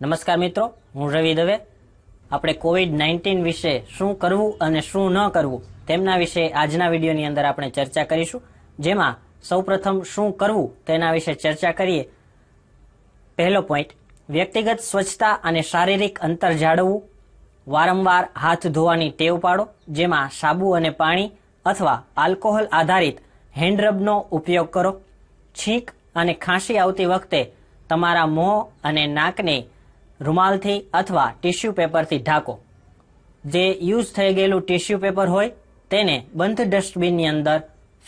નમસ્કાર મિત્રો હું રવિ દવે આપણે કોવિડ નાઇન્ટીન વિશે શું કરવું અને શું ન કરવું તેમના વિશે આજના વિડીયોની અંદર આપણે ચર્ચા કરીશું જેમાં સૌપ્રથમ શું કરવું તેના વિશે ચર્ચા કરીએ પહેલો પોઈન્ટ વ્યક્તિગત સ્વચ્છતા અને શારીરિક અંતર જાળવવું વારંવાર હાથ ધોવાની ટેવ પાડો જેમાં સાબુ અને પાણી અથવા આલ્કોહોલ આધારિત હેન્ડરબનો ઉપયોગ કરો છીંક અને ખાંસી આવતી વખતે તમારા મોં અને નાકને રૂમાલથી અથવા ટિશ્યુ પેપરથી ઢાંકો જે યુઝ થઈ ગયેલું ટિશ્યુ પેપર હોય તેને બંધ ડસ્ટબિનની અંદર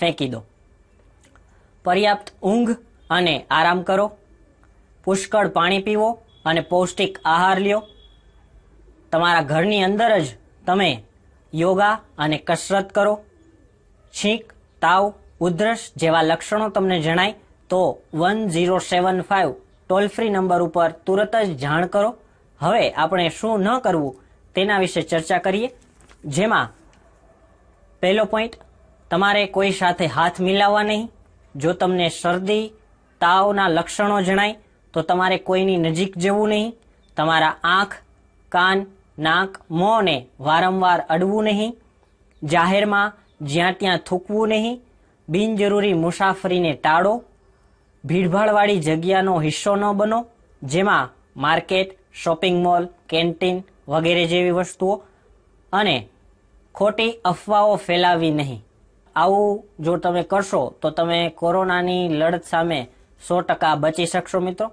ફેંકી દો પર્યાપ્ત ઊંઘ અને આરામ કરો પુષ્કળ પાણી પીવો અને પૌષ્ટિક આહાર લ્યો તમારા ઘરની અંદર જ તમે યોગા અને કસરત કરો છીંક તાવ ઉધરસ જેવા લક્ષણો તમને જણાય તો one zero seven five toll free number ઉપર તુરત જ જાણ કરો હવે આપણે શું ન કરવું તેના વિશે ચર્ચા કરીએ જેમાં પહેલો પોઈન્ટ તમારે કોઈ સાથે હાથ મિલાવવા નહીં જો તમને શરદી તાવના લક્ષણો જણાય તો તમારે કોઈની નજીક જવું નહીં તમારા આંખ કાન નાક મોંને વારંવાર અડવું નહીં જાહેરમાં જ્યાં ત્યાં થૂકવું નહીં બિનજરૂરી મુસાફરીને ટાળો ભીડભાડવાળી જગ્યાનો હિસ્સો ન બનો જેમાં માર્કેટ શોપિંગ મોલ કેન્ટીન વગેરે જેવી વસ્તુઓ અને ખોટી અફવાઓ ફેલાવી નહીં આવું જો તમે કરશો તો તમે કોરોનાની લડત સામે સો ટકા બચી શકશો મિત્રો